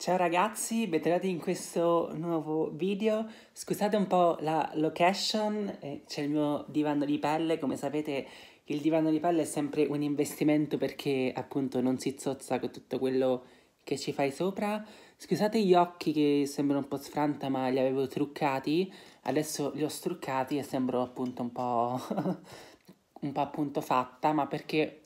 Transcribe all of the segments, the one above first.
Ciao ragazzi, bentornati in questo nuovo video. Scusate un po' la location, eh, c'è il mio divano di pelle, come sapete il divano di pelle è sempre un investimento perché appunto non si zozza con tutto quello che ci fai sopra. Scusate gli occhi che sembrano un po' sfranta ma li avevo truccati, adesso li ho struccati e sembro appunto un po'... un po' appunto fatta, ma perché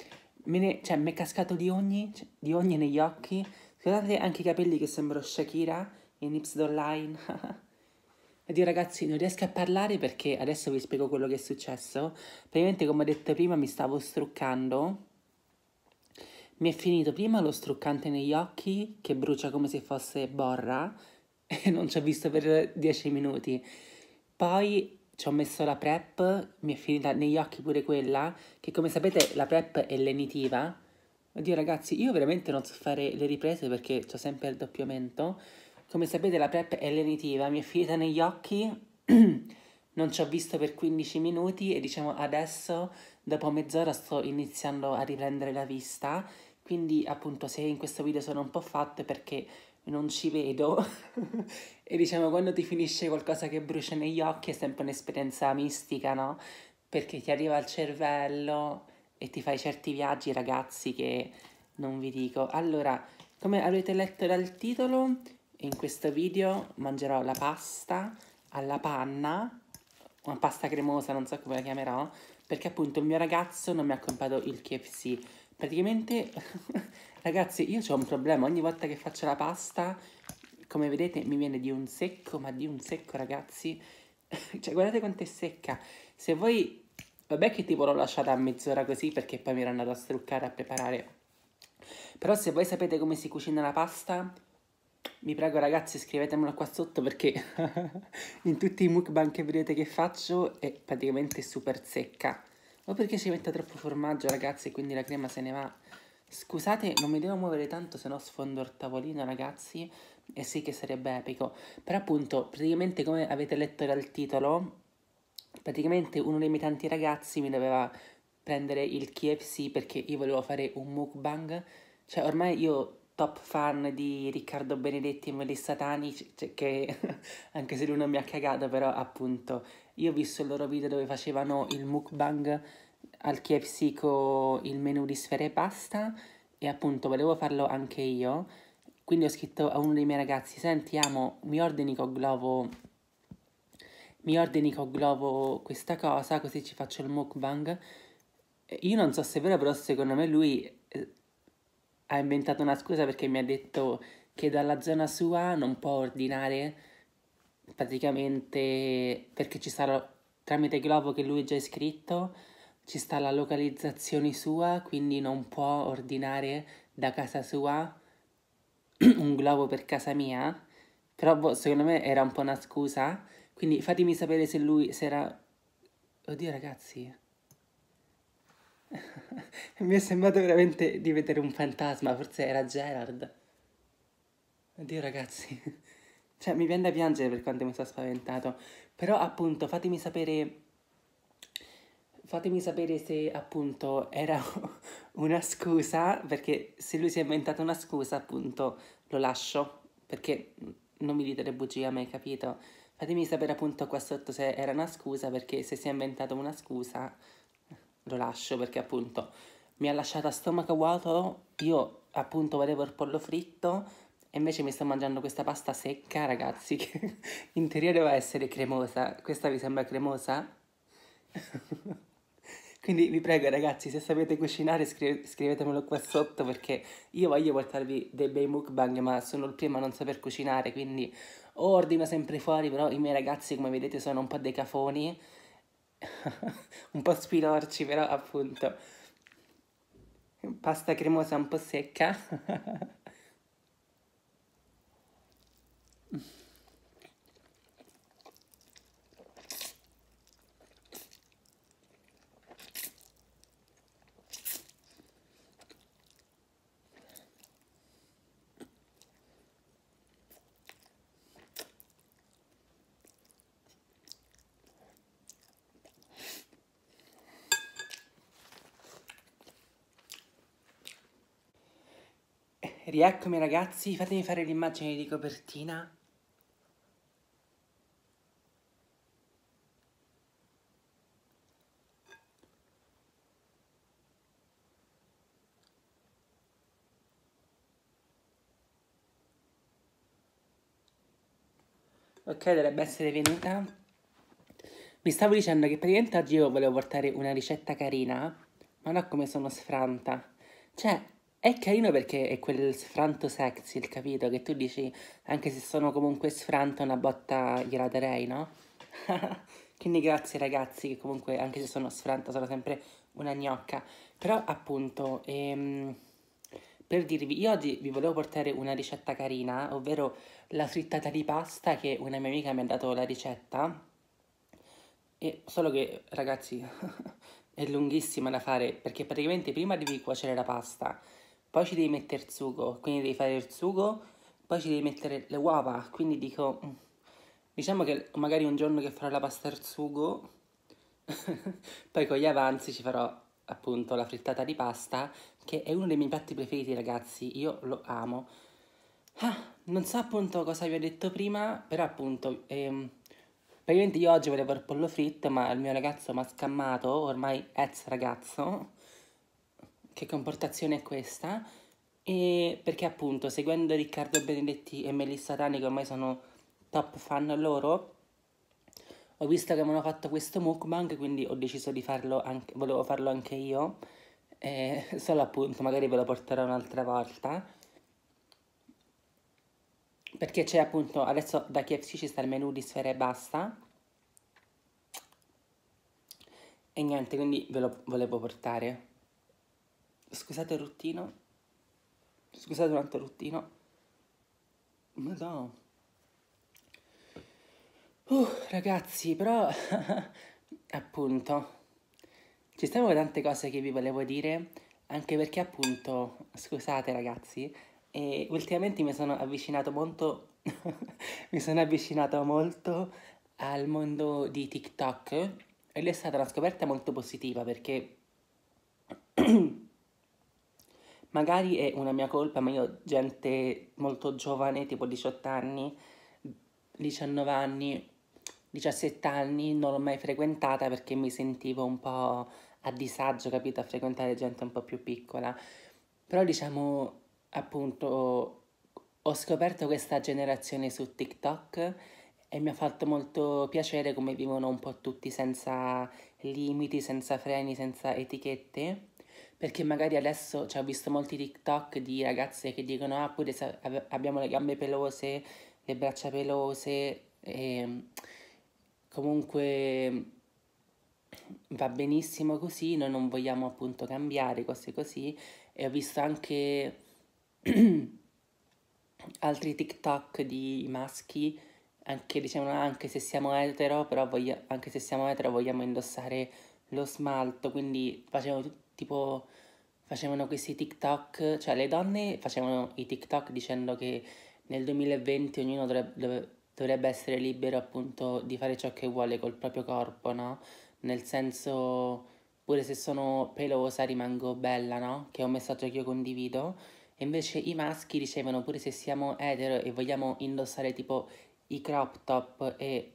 me ne, cioè, mi è cascato di ogni, cioè, di ogni negli occhi se guardate anche i capelli che sembrano Shakira in Nips Online. Addio ragazzi non riesco a parlare perché adesso vi spiego quello che è successo. Praticamente come ho detto prima mi stavo struccando. Mi è finito prima lo struccante negli occhi che brucia come se fosse borra e non ci ho visto per 10 minuti. Poi ci ho messo la prep, mi è finita negli occhi pure quella, che come sapete la prep è lenitiva, Oddio ragazzi, io veramente non so fare le riprese perché ho sempre il doppiamento. Come sapete la prep è lenitiva, mi è finita negli occhi, non ci ho visto per 15 minuti e diciamo adesso, dopo mezz'ora, sto iniziando a riprendere la vista. Quindi appunto se in questo video sono un po' fatte perché non ci vedo e diciamo quando ti finisce qualcosa che brucia negli occhi è sempre un'esperienza mistica, no? Perché ti arriva al cervello e ti fai certi viaggi, ragazzi, che non vi dico. Allora, come avete letto dal titolo, in questo video mangerò la pasta alla panna, una pasta cremosa, non so come la chiamerò, perché appunto il mio ragazzo non mi ha comprato il KFC. Praticamente, ragazzi, io ho un problema, ogni volta che faccio la pasta, come vedete, mi viene di un secco, ma di un secco, ragazzi. cioè, guardate quanto è secca. Se voi Vabbè che tipo l'ho lasciata a mezz'ora così perché poi mi ero andata a struccare a preparare. Però se voi sapete come si cucina la pasta, mi prego ragazzi scrivetemelo qua sotto perché in tutti i mukbang che vedete che faccio è praticamente super secca. O perché ci mette troppo formaggio ragazzi e quindi la crema se ne va. Scusate, non mi devo muovere tanto se no sfondo il tavolino ragazzi e sì che sarebbe epico. Però appunto, praticamente come avete letto dal titolo, praticamente uno dei miei tanti ragazzi mi doveva prendere il KFC perché io volevo fare un mukbang. Cioè, ormai io top fan di Riccardo Benedetti e Melissa Tani, cioè, che anche se lui non mi ha cagato, però appunto, io ho visto il loro video dove facevano il mukbang al KFC con il menu di sfere e pasta e appunto volevo farlo anche io. Quindi ho scritto a uno dei miei ragazzi, senti amo, mi ordini con Glovo mi ordini con ho globo questa cosa, così ci faccio il mukbang. Io non so se è vero, però secondo me lui eh, ha inventato una scusa perché mi ha detto che dalla zona sua non può ordinare praticamente perché ci sarà tramite globo che lui è già iscritto ci sta la localizzazione sua quindi non può ordinare da casa sua un globo per casa mia però boh, secondo me era un po' una scusa quindi fatemi sapere se lui se era... Oddio ragazzi. Mi è sembrato veramente di vedere un fantasma, forse era Gerard. Oddio ragazzi. Cioè, mi viene da piangere per quanto mi sono spaventato. Però, appunto, fatemi sapere... Fatemi sapere se, appunto, era una scusa, perché se lui si è inventato una scusa, appunto, lo lascio, perché non mi dite le bugie a me, capito? Fatemi sapere appunto qua sotto se era una scusa, perché se si è inventato una scusa lo lascio, perché appunto mi ha lasciato a stomaco vuoto, io appunto volevo il pollo fritto, e invece mi sto mangiando questa pasta secca, ragazzi, che in teoria deve essere cremosa. Questa vi sembra cremosa? Quindi vi prego ragazzi, se sapete cucinare scrive, scrivetemelo qua sotto perché io voglio portarvi dei bei mukbang ma sono il primo a non saper cucinare quindi ordino sempre fuori però i miei ragazzi come vedete sono un po' dei cafoni un po' spilorci però appunto pasta cremosa un po' secca rieccomi ragazzi, fatemi fare l'immagine di copertina. Ok, dovrebbe essere venuta. Mi stavo dicendo che praticamente oggi io volevo portare una ricetta carina, ma no come sono sfranta. Cioè, è carino perché è quel sfranto sexy, il capito? Che tu dici, anche se sono comunque sfranto, una botta gliela darei, no? Quindi grazie ragazzi, che comunque anche se sono sfranto sono sempre una gnocca. Però appunto, ehm, per dirvi, io oggi vi volevo portare una ricetta carina, ovvero la frittata di pasta che una mia amica mi ha dato la ricetta. E solo che ragazzi, è lunghissima da fare perché praticamente prima devi cuocere la pasta poi ci devi mettere il sugo, quindi devi fare il sugo, poi ci devi mettere le uova, quindi dico, mm, diciamo che magari un giorno che farò la pasta al sugo, poi con gli avanzi ci farò appunto la frittata di pasta, che è uno dei miei piatti preferiti ragazzi, io lo amo. Ah, non so appunto cosa vi ho detto prima, però appunto... Ehm, Praticamente io oggi volevo il pollo fritto, ma il mio ragazzo mi ha scammato, ormai ex ragazzo, che comportazione è questa? E perché appunto seguendo Riccardo Benedetti e Melissa Tani che ormai sono top fan loro, ho visto che avevano fatto questo mukbang, quindi ho deciso di farlo anche, volevo farlo anche io, eh, solo appunto magari ve lo porterò un'altra volta, perché c'è appunto, adesso da KFC ci sta il menù di sfere e basta, e niente, quindi ve lo volevo portare. Scusate il ruttino. Scusate un altro ruttino. Madonna. Uh, ragazzi, però... appunto... Ci stavano tante cose che vi volevo dire, anche perché appunto... Scusate ragazzi, e ultimamente mi sono avvicinato molto... mi sono avvicinato molto al mondo di TikTok e lì è stata una scoperta molto positiva perché... magari è una mia colpa, ma io gente molto giovane, tipo 18 anni, 19 anni, 17 anni, non l'ho mai frequentata perché mi sentivo un po' a disagio, capito, a frequentare gente un po' più piccola. Però diciamo, appunto, ho scoperto questa generazione su TikTok e mi ha fatto molto piacere come vivono un po' tutti senza limiti, senza freni, senza etichette perché magari adesso cioè, ho visto molti TikTok di ragazze che dicono ah pure abbiamo le gambe pelose, le braccia pelose e ehm, comunque va benissimo così, noi non vogliamo appunto cambiare cose così e ho visto anche altri TikTok di maschi anche diciamo anche se siamo etero però voglio, anche se siamo etero vogliamo indossare lo smalto quindi facevano tipo facevano questi TikTok, cioè le donne facevano i TikTok dicendo che nel 2020 ognuno dovrebbe, dovrebbe essere libero appunto di fare ciò che vuole col proprio corpo, no? Nel senso, pure se sono pelosa rimango bella, no? Che è un messaggio che io condivido. E invece i maschi dicevano, pure se siamo etero e vogliamo indossare tipo i crop top e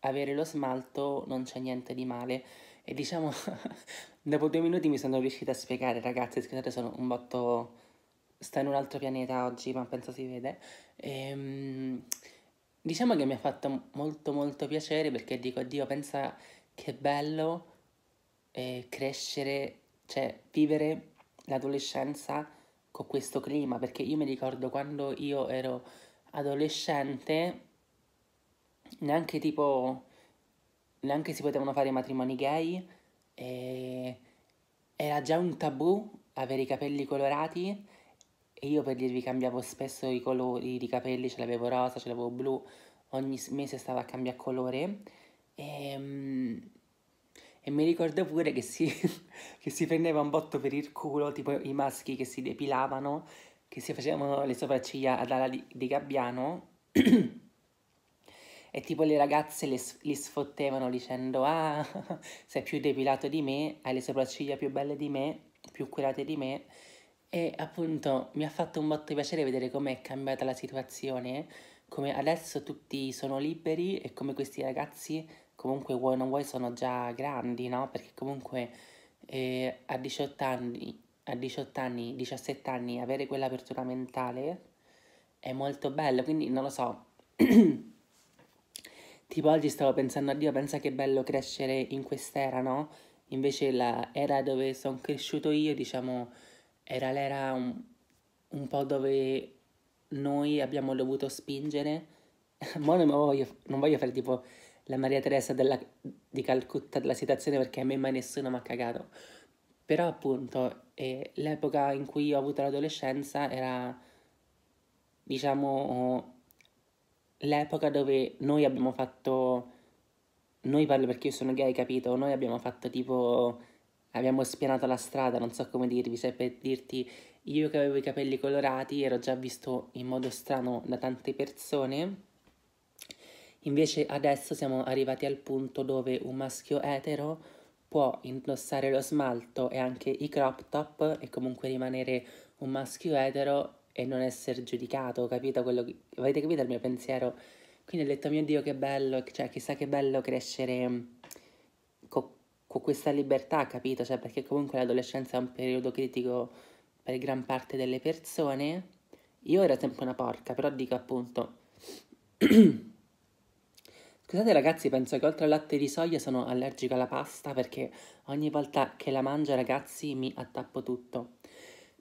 avere lo smalto, non c'è niente di male. E diciamo, dopo due minuti mi sono riuscita a spiegare, ragazzi, scusate, sono un botto... Sta in un altro pianeta oggi, ma penso si vede. E, ehm, diciamo che mi ha fatto molto molto piacere perché dico, Dio, pensa che bello eh, crescere, cioè vivere l'adolescenza con questo clima, perché io mi ricordo quando io ero adolescente, neanche tipo neanche si potevano fare i matrimoni gay e era già un tabù avere i capelli colorati e io per dirvi cambiavo spesso i colori di capelli, ce l'avevo rosa, ce l'avevo blu, ogni mese stavo a cambiare colore e, ehm, e mi ricordo pure che si, che si prendeva un botto per il culo, tipo i maschi che si depilavano, che si facevano le sopracciglia ad ala di, di gabbiano E tipo le ragazze li sfottevano dicendo ah, sei più depilato di me, hai le sopracciglia più belle di me, più curate di me. E appunto mi ha fatto un botto piacere vedere com'è cambiata la situazione, come adesso tutti sono liberi e come questi ragazzi comunque vuoi non vuoi sono già grandi, no? Perché comunque eh, a 18 anni, a 18 anni, 17 anni avere quell'apertura mentale è molto bello, quindi non lo so. Tipo oggi stavo pensando a Dio, pensa che bello crescere in quest'era, no? Invece l'era dove sono cresciuto io, diciamo, era l'era un, un po' dove noi abbiamo dovuto spingere. Ma non voglio, non voglio fare tipo la Maria Teresa della, di Calcutta della situazione perché a me mai nessuno mi ha cagato. Però appunto eh, l'epoca in cui ho avuto l'adolescenza era, diciamo, l'epoca dove noi abbiamo fatto... Noi parlo perché io sono gay, capito? Noi abbiamo fatto tipo... Abbiamo spianato la strada, non so come dirvi, se per dirti... Io che avevo i capelli colorati ero già visto in modo strano da tante persone... Invece adesso siamo arrivati al punto dove un maschio etero può indossare lo smalto e anche i crop top e comunque rimanere un maschio etero e non essere giudicato, capito quello che... avete capito il mio pensiero? Quindi ho detto, mio Dio, che bello, cioè chissà che bello crescere mm, con co questa libertà, capito? Cioè, perché comunque l'adolescenza è un periodo critico per gran parte delle persone. Io ero sempre una porca, però dico appunto... Scusate ragazzi, penso che oltre al latte di soia sono allergico alla pasta perché ogni volta che la mangio, ragazzi, mi attappo tutto.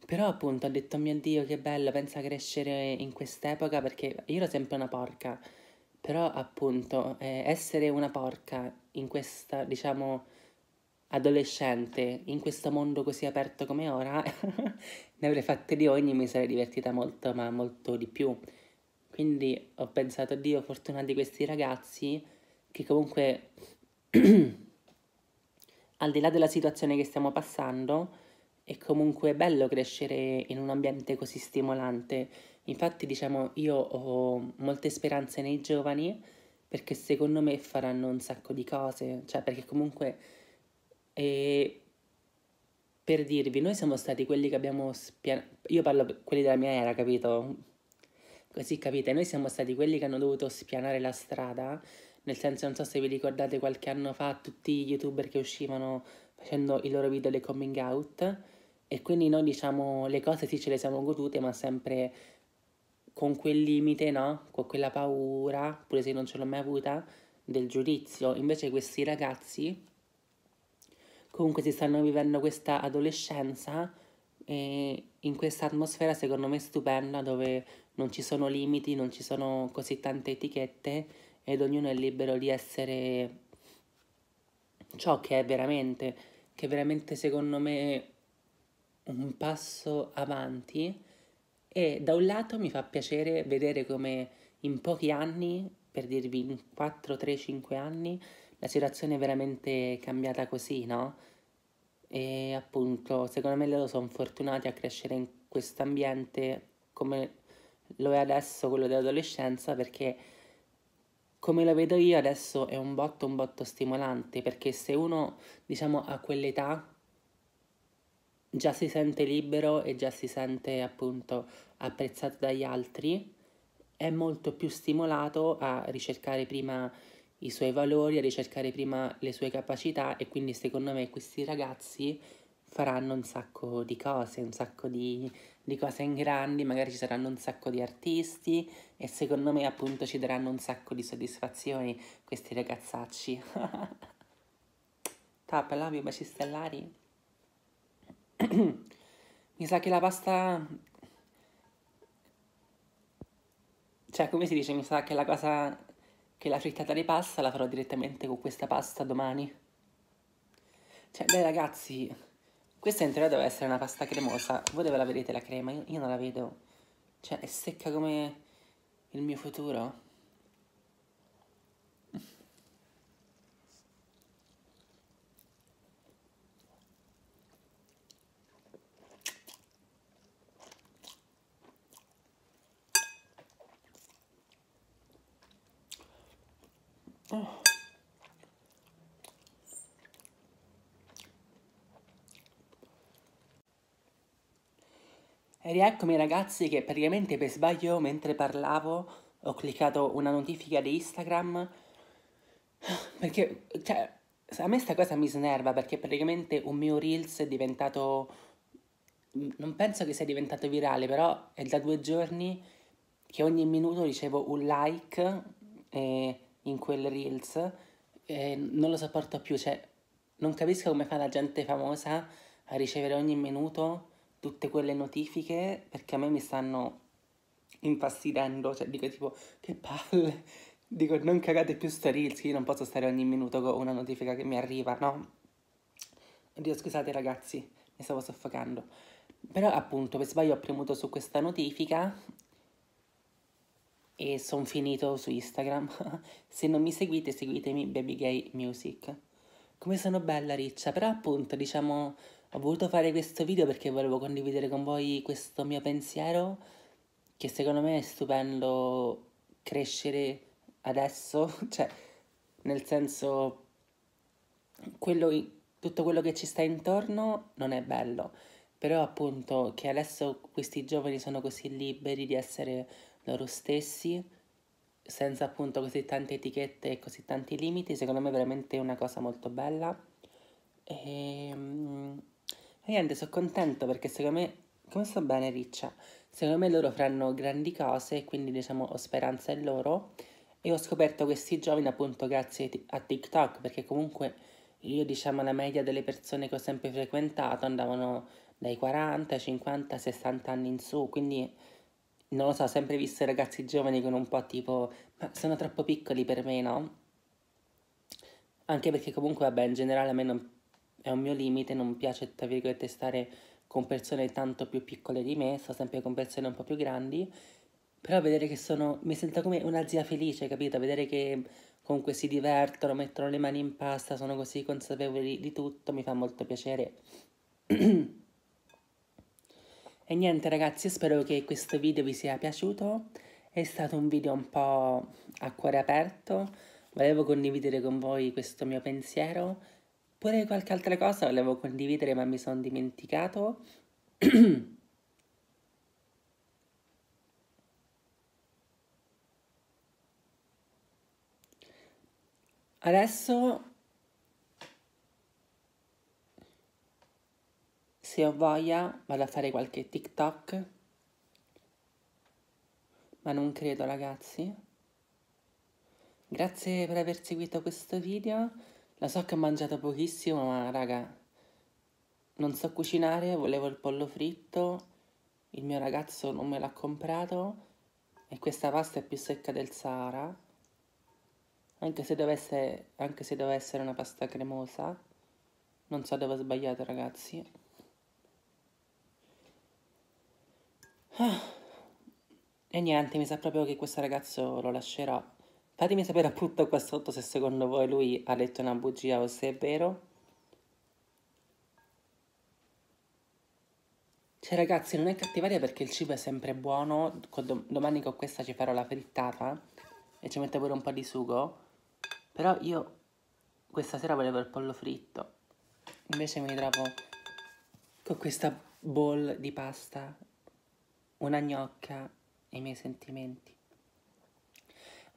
Però appunto ho detto, oh mio Dio, che bello, pensa a crescere in quest'epoca, perché io ero sempre una porca. Però appunto, eh, essere una porca in questa, diciamo, adolescente, in questo mondo così aperto come ora, ne avrei fatte di ogni, mi sarei divertita molto, ma molto di più. Quindi ho pensato, Dio, fortuna di questi ragazzi, che comunque, al di là della situazione che stiamo passando comunque bello crescere in un ambiente così stimolante. Infatti, diciamo, io ho molte speranze nei giovani perché secondo me faranno un sacco di cose, cioè perché comunque eh, per dirvi, noi siamo stati quelli che abbiamo spianato, io parlo quelli della mia era, capito? Così capite, noi siamo stati quelli che hanno dovuto spianare la strada, nel senso non so se vi ricordate qualche anno fa tutti gli youtuber che uscivano facendo i loro video del coming out, e quindi noi diciamo le cose sì ce le siamo godute, ma sempre con quel limite, no? Con quella paura, pure se non ce l'ho mai avuta, del giudizio. Invece questi ragazzi comunque si stanno vivendo questa adolescenza e in questa atmosfera secondo me stupenda dove non ci sono limiti, non ci sono così tante etichette ed ognuno è libero di essere ciò che è veramente, che veramente secondo me un passo avanti e da un lato mi fa piacere vedere come in pochi anni, per dirvi in 4, 3, 5 anni, la situazione è veramente cambiata così, no? E appunto, secondo me loro sono fortunati a crescere in questo ambiente come lo è adesso quello dell'adolescenza perché come lo vedo io adesso è un botto un botto stimolante perché se uno diciamo a quell'età già si sente libero e già si sente appunto apprezzato dagli altri, è molto più stimolato a ricercare prima i suoi valori, a ricercare prima le sue capacità e quindi secondo me questi ragazzi faranno un sacco di cose, un sacco di, di, cose in grandi, magari ci saranno un sacco di artisti e secondo me appunto ci daranno un sacco di soddisfazioni questi ragazzacci. Tappa, love you, baci stellari. Mi sa che la pasta... Cioè, come si dice? Mi sa che la cosa... Che la frittata di pasta la farò direttamente con questa pasta domani. Cioè, beh ragazzi, questa in teoria deve essere una pasta cremosa. Voi dove la vedete la crema? Io, io non la vedo. Cioè, è secca come il mio futuro. E rieccomi ragazzi che praticamente per sbaglio mentre parlavo ho cliccato una notifica di Instagram perché cioè, a me sta cosa mi snerva perché praticamente un mio Reels è diventato non penso che sia diventato virale però è da due giorni che ogni minuto ricevo un like eh, in quel Reels e non lo sopporto più cioè non capisco come fa la gente famosa a ricevere ogni minuto tutte quelle notifiche perché a me mi stanno infastidendo, cioè dico tipo che palle, dico non cagate più sto reels, io non posso stare ogni minuto con una notifica che mi arriva, no? Oddio scusate ragazzi, mi stavo soffocando. Però appunto per sbaglio ho premuto su questa notifica e sono finito su Instagram. Se non mi seguite seguitemi Baby Gay Music. Come sono bella riccia, però appunto diciamo ho voluto fare questo video perché volevo condividere con voi questo mio pensiero che secondo me è stupendo crescere adesso, cioè nel senso quello, tutto quello che ci sta intorno non è bello, però appunto che adesso questi giovani sono così liberi di essere loro stessi senza appunto così tante etichette e così tanti limiti, secondo me è veramente una cosa molto bella. E, ehm, e niente, sono contento perché secondo me, come sta bene Riccia? Secondo me loro faranno grandi cose, quindi diciamo ho speranza in loro. E ho scoperto questi giovani appunto grazie a TikTok, perché comunque io diciamo la media delle persone che ho sempre frequentato andavano dai 40, 50, 60 anni in su, quindi non lo so, ho sempre visto ragazzi giovani con un po' tipo, ma sono troppo piccoli per me, no? Anche perché comunque, vabbè, in generale a me non è un mio limite, non piace tra virgolette stare con persone tanto più piccole di me, sto sempre con persone un po' più grandi, però vedere che sono, mi sento come una zia felice, capito? Vedere che comunque si divertono, mettono le mani in pasta, sono così consapevoli di tutto, mi fa molto piacere. e niente ragazzi, spero che questo video vi sia piaciuto, è stato un video un po' a cuore aperto, volevo condividere con voi questo mio pensiero, Pure qualche altra cosa volevo condividere ma mi sono dimenticato. Adesso, se ho voglia, vado a fare qualche TikTok, ma non credo ragazzi. Grazie per aver seguito questo video. La so che ho mangiato pochissimo, ma raga, non so cucinare, volevo il pollo fritto, il mio ragazzo non me l'ha comprato e questa pasta è più secca del Sahara, anche se dovesse, anche se deve essere una pasta cremosa. Non so dove ho sbagliato, ragazzi. Ah. E niente, mi sa proprio che questo ragazzo lo lascerò. Fatemi sapere appunto qua sotto se secondo voi lui ha letto una bugia o se è vero. Cioè ragazzi, non è cattiveria perché il cibo è sempre buono. Domani con questa ci farò la frittata e ci metto pure un po' di sugo. Però io questa sera volevo il pollo fritto. Invece mi ritrovo con questa bowl di pasta, una gnocca e i miei sentimenti.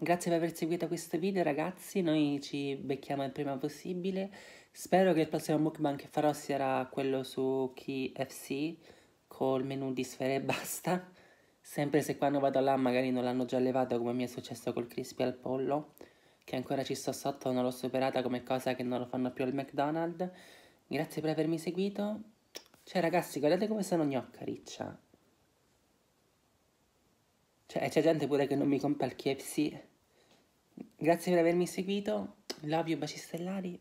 Grazie per aver seguito questo video ragazzi, noi ci becchiamo il prima possibile. Spero che il prossimo mukbang che farò sarà quello su KFC col menu di sfere e basta. Sempre se quando vado là magari non l'hanno già levato come mi è successo col crispy al pollo, che ancora ci sto sotto, non l'ho superata come cosa che non lo fanno più al McDonald's. Grazie per avermi seguito. Cioè ragazzi, guardate come sono gnocca riccia. Cioè c'è gente pure che non mi compra il KFC. Grazie per avermi seguito, love you baci stellari